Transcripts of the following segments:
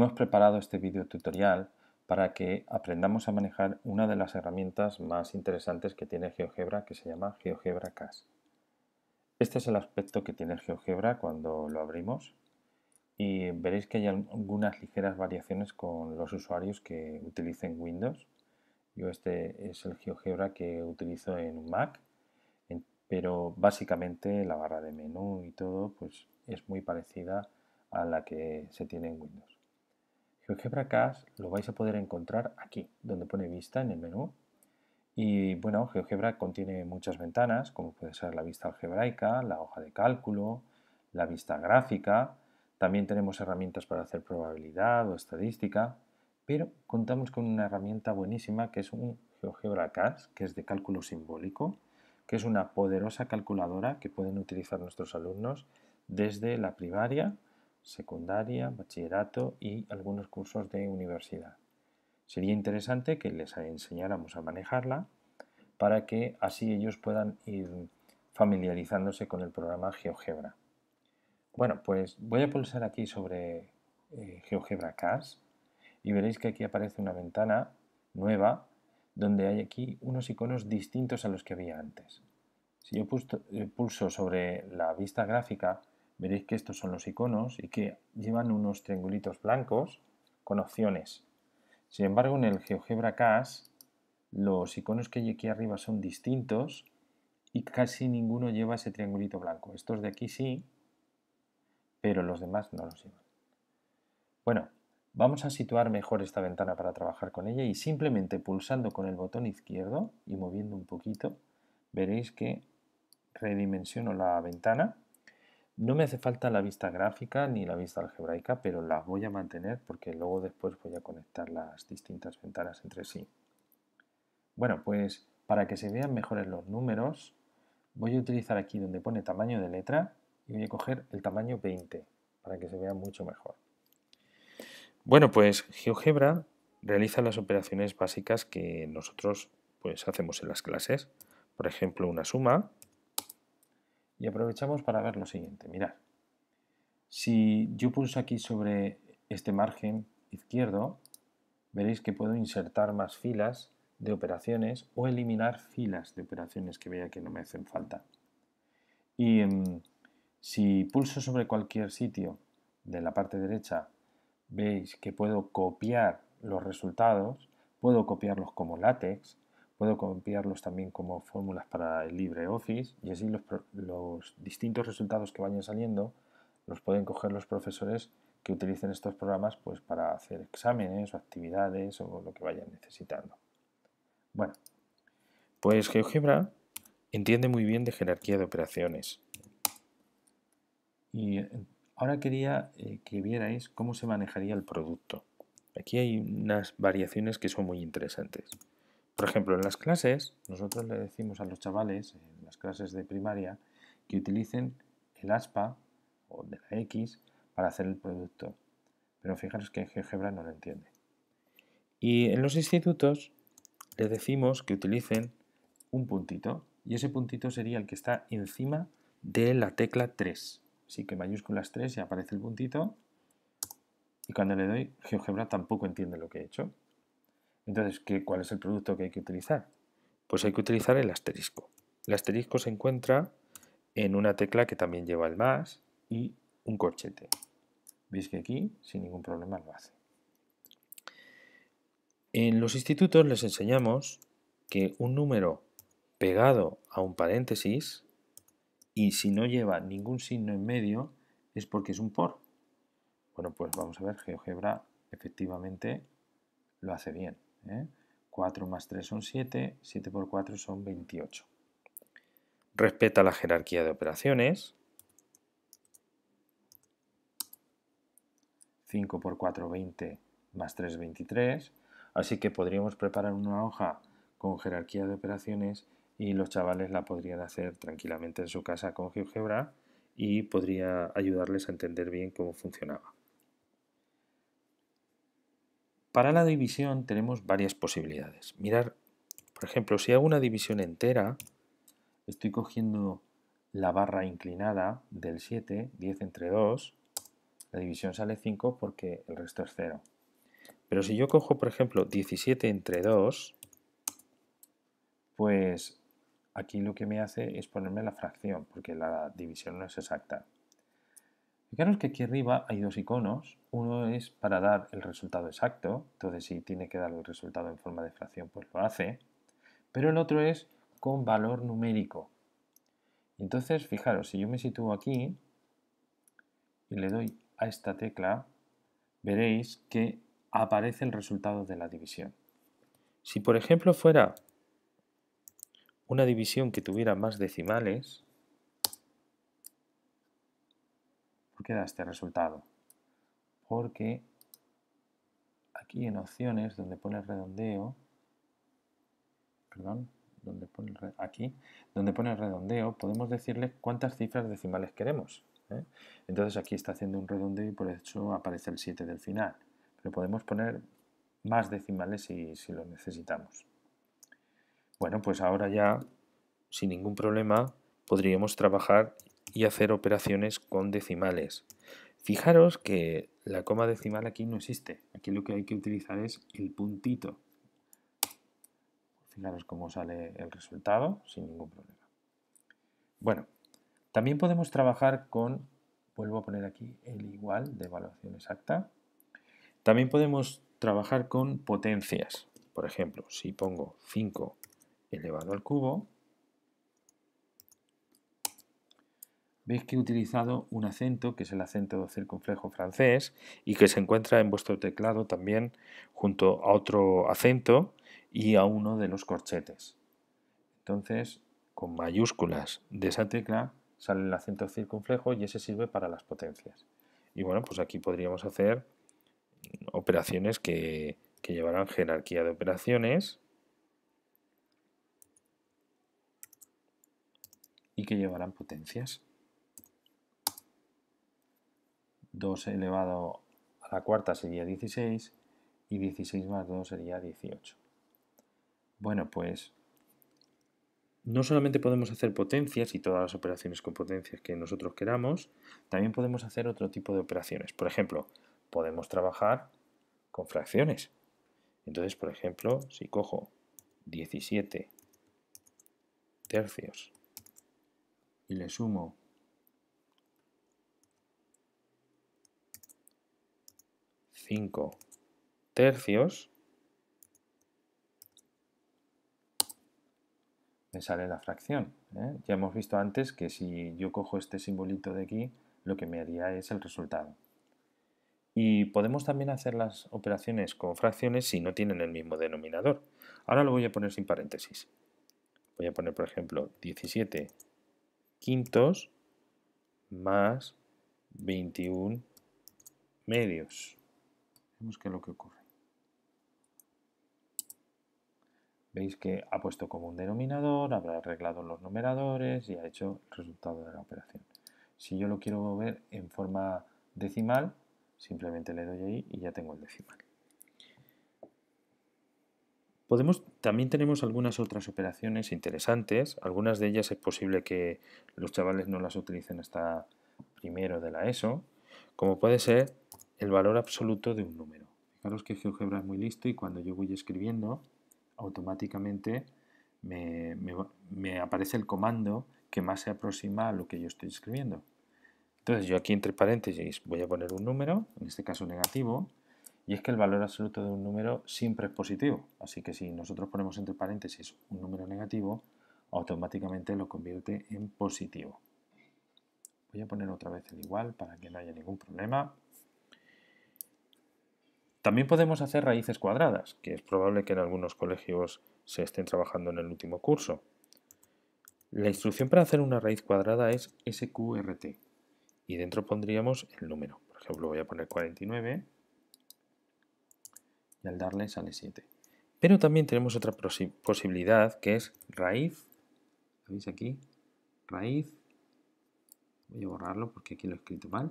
Hemos preparado este video tutorial para que aprendamos a manejar una de las herramientas más interesantes que tiene GeoGebra que se llama GeoGebra CAS. Este es el aspecto que tiene GeoGebra cuando lo abrimos y veréis que hay algunas ligeras variaciones con los usuarios que utilicen Windows. Yo este es el GeoGebra que utilizo en Mac, pero básicamente la barra de menú y todo pues es muy parecida a la que se tiene en Windows. GeoGebra CAS lo vais a poder encontrar aquí, donde pone vista en el menú. Y bueno, GeoGebra contiene muchas ventanas, como puede ser la vista algebraica, la hoja de cálculo, la vista gráfica. También tenemos herramientas para hacer probabilidad o estadística, pero contamos con una herramienta buenísima que es un GeoGebra CAS, que es de cálculo simbólico, que es una poderosa calculadora que pueden utilizar nuestros alumnos desde la primaria secundaria, bachillerato y algunos cursos de universidad. Sería interesante que les enseñáramos a manejarla para que así ellos puedan ir familiarizándose con el programa GeoGebra. Bueno, pues voy a pulsar aquí sobre eh, GeoGebra CAS y veréis que aquí aparece una ventana nueva donde hay aquí unos iconos distintos a los que había antes. Si yo eh, pulso sobre la vista gráfica, veréis que estos son los iconos y que llevan unos triangulitos blancos con opciones. Sin embargo, en el GeoGebra CAS los iconos que hay aquí arriba son distintos y casi ninguno lleva ese triangulito blanco. Estos de aquí sí, pero los demás no los llevan. Bueno, vamos a situar mejor esta ventana para trabajar con ella y simplemente pulsando con el botón izquierdo y moviendo un poquito, veréis que redimensiono la ventana no me hace falta la vista gráfica ni la vista algebraica, pero las voy a mantener porque luego después voy a conectar las distintas ventanas entre sí. Bueno, pues para que se vean mejores los números, voy a utilizar aquí donde pone tamaño de letra y voy a coger el tamaño 20 para que se vea mucho mejor. Bueno, pues GeoGebra realiza las operaciones básicas que nosotros pues, hacemos en las clases. Por ejemplo, una suma, y aprovechamos para ver lo siguiente. Mirad, si yo pulso aquí sobre este margen izquierdo, veréis que puedo insertar más filas de operaciones o eliminar filas de operaciones que vea que no me hacen falta. Y em, si pulso sobre cualquier sitio de la parte derecha, veis que puedo copiar los resultados, puedo copiarlos como látex, Puedo copiarlos también como fórmulas para el LibreOffice y así los, distintos resultados que vayan saliendo los pueden coger los profesores que utilicen estos programas pues, para hacer exámenes o actividades o lo que vayan necesitando. Bueno, pues GeoGebra entiende muy bien de jerarquía de operaciones. Y eh, ahora quería eh, que vierais cómo se manejaría el producto. Aquí hay unas variaciones que son muy interesantes. Por ejemplo, en las clases, nosotros le decimos a los chavales, en las clases de primaria, que utilicen el aspa o de la X para hacer el producto. Pero fijaros que GeoGebra no lo entiende. Y en los institutos le decimos que utilicen un puntito. Y ese puntito sería el que está encima de la tecla 3. Así que mayúsculas 3 y aparece el puntito. Y cuando le doy, GeoGebra tampoco entiende lo que he hecho. Entonces, ¿cuál es el producto que hay que utilizar? Pues hay que utilizar el asterisco. El asterisco se encuentra en una tecla que también lleva el más y un corchete. Veis que aquí sin ningún problema lo hace. En los institutos les enseñamos que un número pegado a un paréntesis y si no lleva ningún signo en medio es porque es un por. Bueno, pues vamos a ver, GeoGebra efectivamente lo hace bien. 4 ¿eh? más 3 son 7, 7 por 4 son 28. Respeta la jerarquía de operaciones. 5 por 4, 20, más 3, 23. Así que podríamos preparar una hoja con jerarquía de operaciones y los chavales la podrían hacer tranquilamente en su casa con GeoGebra y podría ayudarles a entender bien cómo funcionaba. Para la división tenemos varias posibilidades. Mirar, por ejemplo, si hago una división entera, estoy cogiendo la barra inclinada del 7, 10 entre 2, la división sale 5 porque el resto es 0. Pero si yo cojo, por ejemplo, 17 entre 2, pues aquí lo que me hace es ponerme la fracción, porque la división no es exacta. Fijaros que aquí arriba hay dos iconos. Uno es para dar el resultado exacto, entonces si tiene que dar el resultado en forma de fracción, pues lo hace. Pero el otro es con valor numérico. Entonces, fijaros, si yo me sitúo aquí y le doy a esta tecla, veréis que aparece el resultado de la división. Si por ejemplo fuera una división que tuviera más decimales, queda este resultado? Porque aquí en opciones, donde pone redondeo, perdón, donde pone aquí, donde pone redondeo, podemos decirle cuántas cifras decimales queremos. ¿eh? Entonces aquí está haciendo un redondeo y por eso aparece el 7 del final. Pero podemos poner más decimales si, si lo necesitamos. Bueno, pues ahora ya, sin ningún problema, podríamos trabajar y hacer operaciones con decimales. Fijaros que la coma decimal aquí no existe. Aquí lo que hay que utilizar es el puntito. Fijaros cómo sale el resultado sin ningún problema. Bueno, también podemos trabajar con, vuelvo a poner aquí el igual de evaluación exacta. También podemos trabajar con potencias. Por ejemplo, si pongo 5 elevado al cubo, veis que he utilizado un acento, que es el acento circunflejo francés, y que se encuentra en vuestro teclado también junto a otro acento y a uno de los corchetes. Entonces, con mayúsculas de esa tecla sale el acento circunflejo y ese sirve para las potencias. Y bueno, pues aquí podríamos hacer operaciones que, que llevarán jerarquía de operaciones y que llevarán potencias. 2 elevado a la cuarta sería 16 y 16 más 2 sería 18. Bueno, pues no solamente podemos hacer potencias y todas las operaciones con potencias que nosotros queramos, también podemos hacer otro tipo de operaciones. Por ejemplo, podemos trabajar con fracciones. Entonces, por ejemplo, si cojo 17 tercios y le sumo 5 tercios, me sale la fracción. ¿eh? Ya hemos visto antes que si yo cojo este simbolito de aquí, lo que me haría es el resultado. Y podemos también hacer las operaciones con fracciones si no tienen el mismo denominador. Ahora lo voy a poner sin paréntesis. Voy a poner, por ejemplo, 17 quintos más 21 medios. Vemos qué es lo que ocurre. Veis que ha puesto como un denominador, habrá arreglado los numeradores y ha hecho el resultado de la operación. Si yo lo quiero ver en forma decimal, simplemente le doy ahí y ya tengo el decimal. Podemos, también tenemos algunas otras operaciones interesantes, algunas de ellas es posible que los chavales no las utilicen hasta primero de la ESO, como puede ser el valor absoluto de un número. Fijaros que GeoGebra es muy listo y cuando yo voy escribiendo, automáticamente me, aparece el comando que más se aproxima a lo que yo estoy escribiendo. Entonces yo aquí entre paréntesis voy a poner un número, en este caso negativo, y es que el valor absoluto de un número siempre es positivo. Así que si nosotros ponemos entre paréntesis un número negativo, automáticamente lo convierte en positivo. Voy a poner otra vez el igual para que no haya ningún problema. También podemos hacer raíces cuadradas, que es probable que en algunos colegios se estén trabajando en el último curso. La instrucción para hacer una raíz cuadrada es sqrt y dentro pondríamos el número. Por ejemplo, voy a poner 49 y al darle sale 7. Pero también tenemos otra posibilidad que es raíz, veis aquí? Raíz, voy a borrarlo porque aquí lo he escrito mal,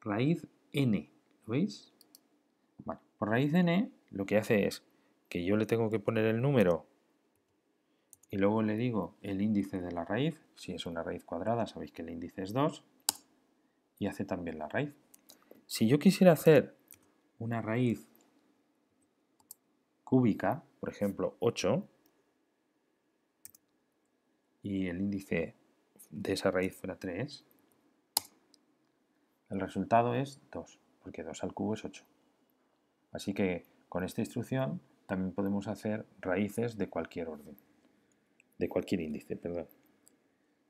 raíz n, ¿lo veis? por raíz de n lo que hace es que yo le tengo que poner el número y luego le digo el índice de la raíz, si es una raíz cuadrada sabéis que el índice es 2, y hace también la raíz. Si yo quisiera hacer una raíz cúbica, por ejemplo 8, y el índice de esa raíz fuera 3, el resultado es 2, porque 2 al cubo es 8. Así que con esta instrucción también podemos hacer raíces de cualquier orden, de cualquier índice, perdón.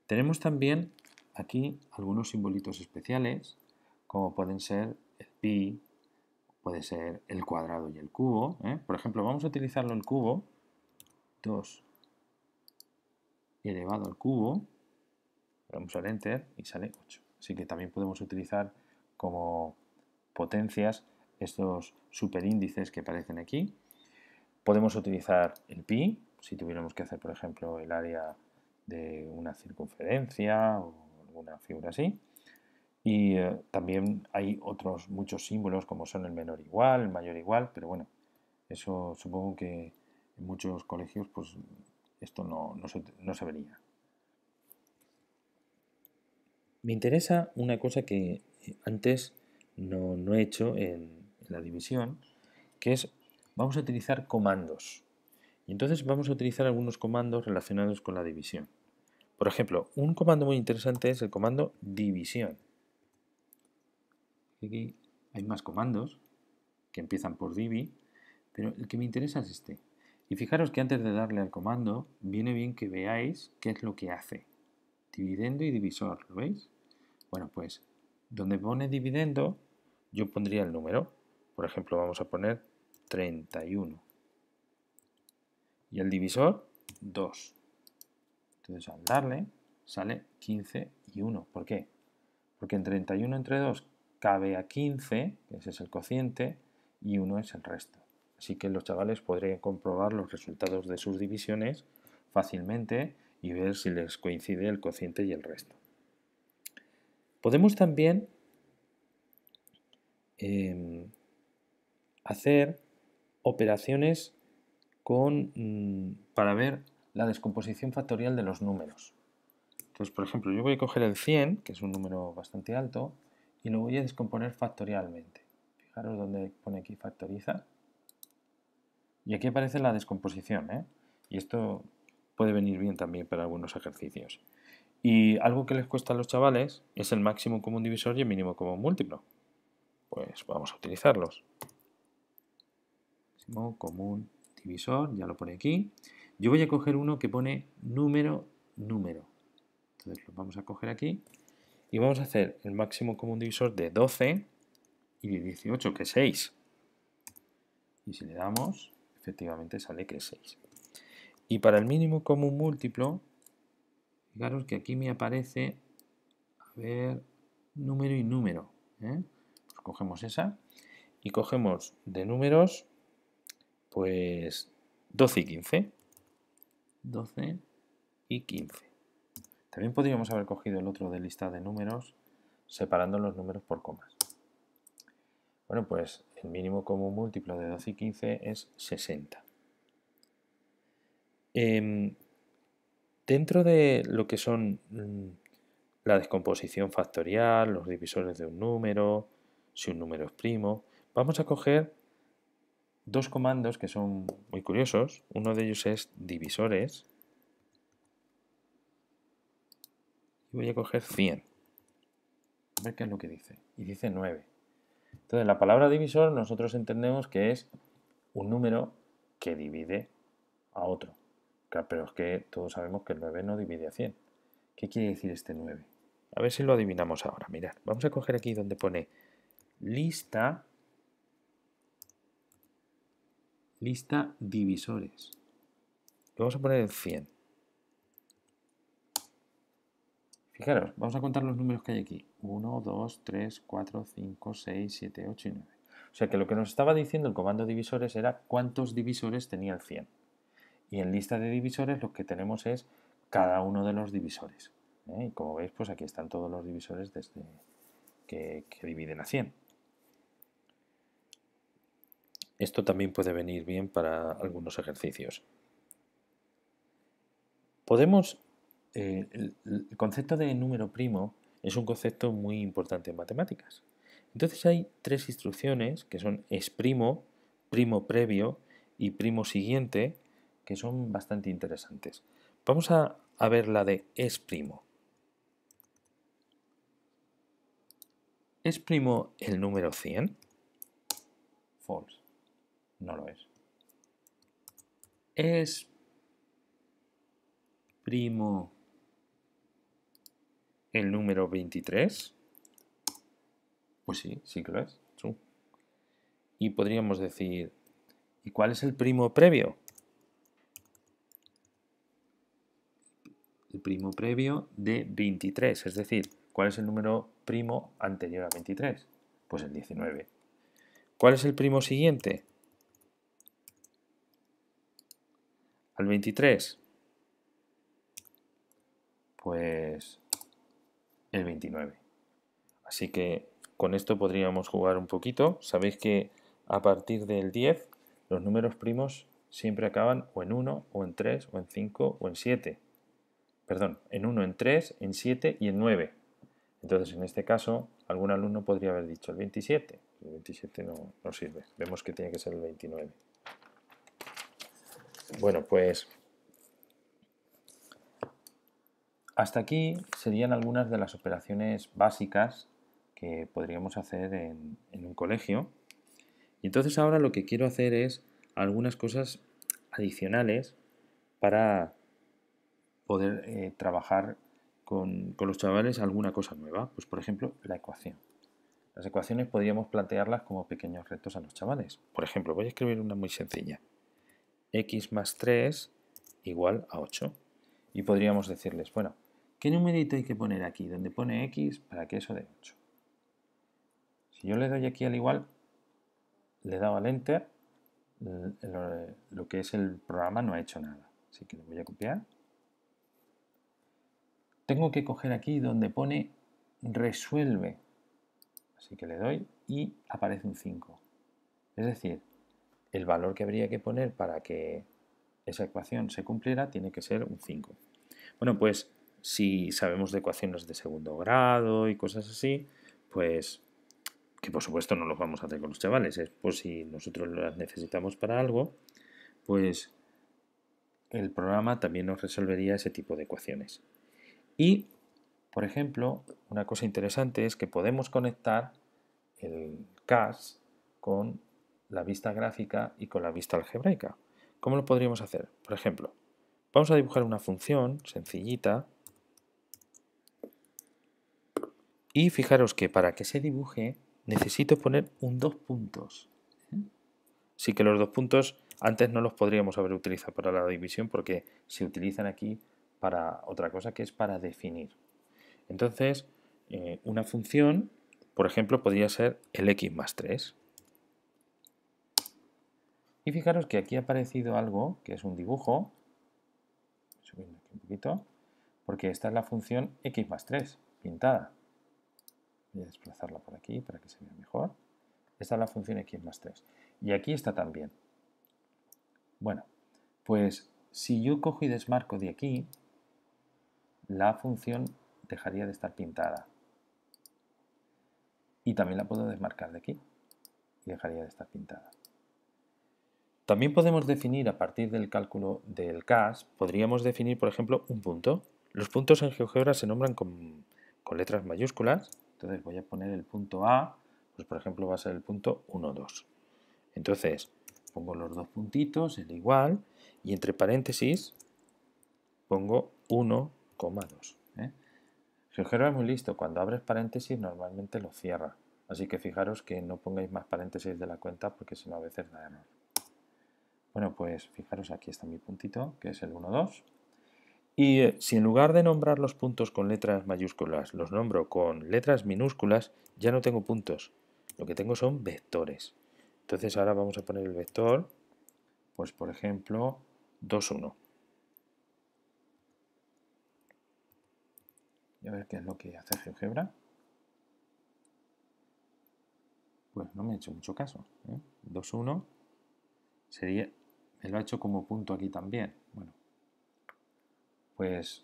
Tenemos también aquí algunos simbolitos especiales, como pueden ser el pi, puede ser el cuadrado y el cubo. ¿eh? Por ejemplo, vamos a utilizarlo el cubo, 2 elevado al cubo, vamos al enter y sale 8. Así que también podemos utilizar como potencias estos superíndices que aparecen aquí. Podemos utilizar el pi, si tuviéramos que hacer, por ejemplo, el área de una circunferencia o alguna figura así. Y eh, también hay otros muchos símbolos como son el menor igual, el mayor igual, pero bueno, eso supongo que en muchos colegios pues esto no, se, vería. Me interesa una cosa que antes no he hecho en, la división, que es vamos a utilizar comandos. Y entonces vamos a utilizar algunos comandos relacionados con la división. Por ejemplo, un comando muy interesante es el comando división. Aquí hay más comandos que empiezan por divi, pero el que me interesa es este. Y fijaros que antes de darle al comando, viene bien que veáis qué es lo que hace. Dividendo y divisor, ¿lo veis? Bueno, pues donde pone dividendo, yo pondría el número. Por ejemplo, vamos a poner 31. Y el divisor, 2. Entonces al darle sale 15 y 1. ¿Por qué? Porque en 31 entre 2 cabe a 15, ese es el cociente, y 1 es el resto. Así que los chavales podrían comprobar los resultados de sus divisiones fácilmente y ver si les coincide el cociente y el resto. Podemos también em, hacer operaciones con, mm, para ver la descomposición factorial de los números. Entonces, por ejemplo, yo voy a coger el 100, que es un número bastante alto, y lo voy a descomponer factorialmente. Fijaros donde pone aquí factoriza. Y aquí aparece la descomposición. ¿eh? Y esto puede venir bien también para algunos ejercicios. Y algo que les cuesta a los chavales es el máximo común divisor y el mínimo común múltiplo. Pues vamos a utilizarlos máximo común divisor, ya lo pone aquí. Yo voy a coger uno que pone número, número. Entonces lo vamos a coger aquí y vamos a hacer el máximo común divisor de 12 y de 18, que es 6. Y si le damos, efectivamente sale que es 6. Y para el mínimo común múltiplo, fijaros que aquí me aparece, a ver, número y número. ¿eh? Pues cogemos esa y cogemos de números pues 12 y 15. 12 y 15. También podríamos haber cogido el otro de lista de números separando los números por comas. Bueno, pues el mínimo común múltiplo de 12 y 15 es 60. Em, dentro de lo que son mm, la descomposición factorial, los divisores de un número, si un número es primo, vamos a coger dos comandos que son muy curiosos. Uno de ellos es divisores. Y voy a coger 100. A ver qué es lo que dice. Y dice 9. Entonces, la palabra divisor nosotros entendemos que es un número que divide a otro. pero es que todos sabemos que el 9 no divide a 100. ¿Qué quiere decir este 9? A ver si lo adivinamos ahora. Mirad, vamos a coger aquí donde pone lista lista divisores. vamos a poner el 100. Fijaros, vamos a contar los números que hay aquí. 1, 2, 3, 4, 5, 6, 7, 8 y 9. O sea que lo que nos estaba diciendo el comando divisores era cuántos divisores tenía el 100. Y en lista de divisores lo que tenemos es cada uno de los divisores. ¿eh? Y como veis, pues aquí están todos los divisores desde que dividen a 100. Esto también puede venir bien para algunos ejercicios. Podemos, eh, el concepto de número primo es un concepto muy importante en matemáticas. Entonces hay tres instrucciones que son es primo, primo previo y primo siguiente que son bastante interesantes. Vamos a, a ver la de es primo. ¿Es primo el número 100? False no lo es. Es primo el número 23. Pues sí, sí que lo es. Y podríamos decir, ¿y cuál es el primo previo? El primo previo de 23, es decir, ¿cuál es el número primo anterior a 23? Pues el 19. ¿Cuál es el primo siguiente? al 23? Pues el 29. Así que con esto podríamos jugar un poquito. Sabéis que a partir del 10 los números primos siempre acaban o en 1, o en 3, o en 5, o en 7. Perdón, en 1, en 3, en 7 y en 9. Entonces, en este caso, algún alumno podría haber dicho el 27. El 27 no, no sirve. Vemos que tiene que ser el 29. Bueno, pues hasta aquí serían algunas de las operaciones básicas que podríamos hacer en, un colegio. Y entonces ahora lo que quiero hacer es algunas cosas adicionales para poder eh, trabajar con, con, los chavales alguna cosa nueva. Pues por ejemplo, la ecuación. Las ecuaciones podríamos plantearlas como pequeños retos a los chavales. Por ejemplo, voy a escribir una muy sencilla x más 3 igual a 8. Y podríamos decirles, bueno, ¿qué numerito hay que poner aquí? Donde pone x para que eso dé 8. Si yo le doy aquí al igual, le he dado al enter, lo que es el programa no ha hecho nada. Así que lo voy a copiar. Tengo que coger aquí donde pone resuelve. Así que le doy y aparece un 5. Es decir, el valor que habría que poner para que esa ecuación se cumpliera tiene que ser un 5. Bueno, pues si sabemos de ecuaciones de segundo grado y cosas así, pues que por supuesto no los vamos a hacer con los chavales, ¿eh? es pues por si nosotros las necesitamos para algo, pues el programa también nos resolvería ese tipo de ecuaciones. Y, por ejemplo, una cosa interesante es que podemos conectar el CAS con la vista gráfica y con la vista algebraica. ¿Cómo lo podríamos hacer? Por ejemplo, vamos a dibujar una función sencillita y fijaros que para que se dibuje necesito poner un dos puntos. ¿eh? Sí que los dos puntos antes no los podríamos haber utilizado para la división porque se utilizan aquí para otra cosa que es para definir. Entonces, eh, una función, por ejemplo, podría ser el x más 3. Y fijaros que aquí ha aparecido algo que es un dibujo, subiendo aquí un poquito, porque esta es la función x más 3, pintada. Voy a desplazarla por aquí para que se vea mejor. Esta es la función x más 3. Y aquí está también. Bueno, pues si yo cojo y desmarco de aquí, la función dejaría de estar pintada. Y también la puedo desmarcar de aquí y dejaría de estar pintada. También podemos definir a partir del cálculo del CAS, podríamos definir, por ejemplo, un punto. Los puntos en GeoGebra se nombran con, letras mayúsculas. Entonces voy a poner el punto A, pues por ejemplo va a ser el punto 1, 2. Entonces pongo los dos puntitos, el igual, y entre paréntesis pongo 1,2. ¿eh? GeoGebra es muy listo, cuando abres paréntesis normalmente lo cierra. Así que fijaros que no pongáis más paréntesis de la cuenta porque si no a veces da error. Bueno, pues fijaros, aquí está mi puntito, que es el 1, 2. Y eh, si en lugar de nombrar los puntos con letras mayúsculas, los nombro con letras minúsculas, ya no tengo puntos. Lo que tengo son vectores. Entonces ahora vamos a poner el vector, pues por ejemplo, 2, 1. Y a ver qué es lo que hace GeoGebra. Pues no me ha hecho mucho caso. 2, ¿eh? 1 sería él ha hecho como punto aquí también. Bueno, pues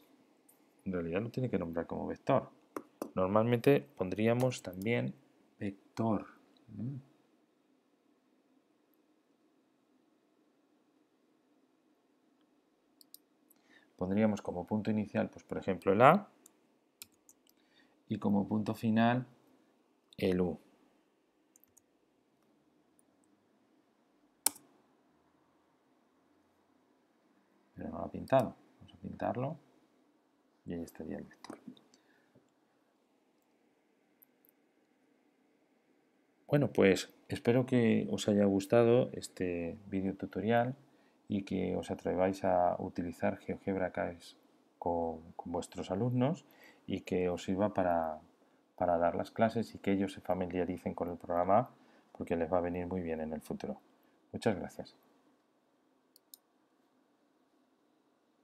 en realidad lo tiene que nombrar como vector. Normalmente pondríamos también vector. ¿eh? Pondríamos como punto inicial, pues por ejemplo, el A y como punto final el U. pintado. Vamos a pintarlo y ahí estaría el vector. Bueno, pues espero que os haya gustado este vídeo tutorial y que os atreváis a utilizar GeoGebra con, vuestros alumnos y que os sirva para dar las clases y que ellos se familiaricen con el programa porque les va a venir muy bien en el futuro. Muchas gracias.